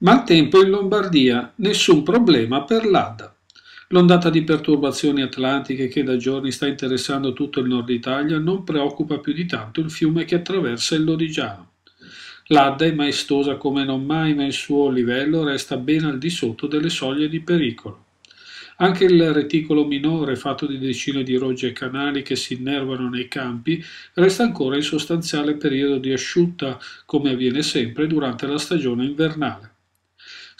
Maltempo in Lombardia, nessun problema per l'Adda. L'ondata di perturbazioni atlantiche che da giorni sta interessando tutto il nord Italia non preoccupa più di tanto il fiume che attraversa il Lodigiano. L'Adda è maestosa come non mai, ma il suo livello resta ben al di sotto delle soglie di pericolo. Anche il reticolo minore, fatto di decine di roggi e canali che si innervano nei campi, resta ancora in sostanziale periodo di asciutta, come avviene sempre durante la stagione invernale.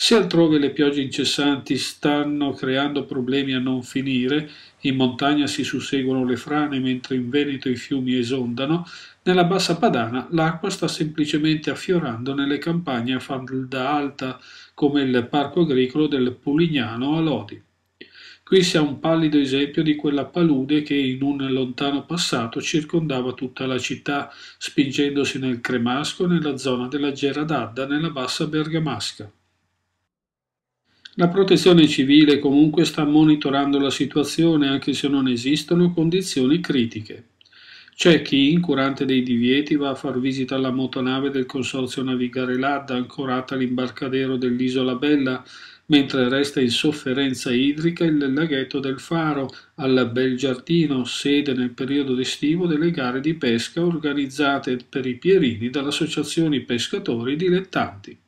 Se altrove le piogge incessanti stanno creando problemi a non finire, in montagna si susseguono le frane mentre in Veneto i fiumi esondano, nella bassa padana l'acqua sta semplicemente affiorando nelle campagne a falda alta come il parco agricolo del Pulignano a Lodi. Qui si ha un pallido esempio di quella palude che in un lontano passato circondava tutta la città, spingendosi nel Cremasco nella zona della Geradadda nella bassa Bergamasca. La protezione civile comunque sta monitorando la situazione anche se non esistono condizioni critiche. C'è chi, incurante dei divieti, va a far visita alla motonave del consorzio Navigare Ladda, ancorata all'imbarcadero dell'Isola Bella, mentre resta in sofferenza idrica il laghetto del Faro, al Bel Giardino, sede nel periodo estivo delle gare di pesca organizzate per i Pierini dall'Associazione pescatori dilettanti.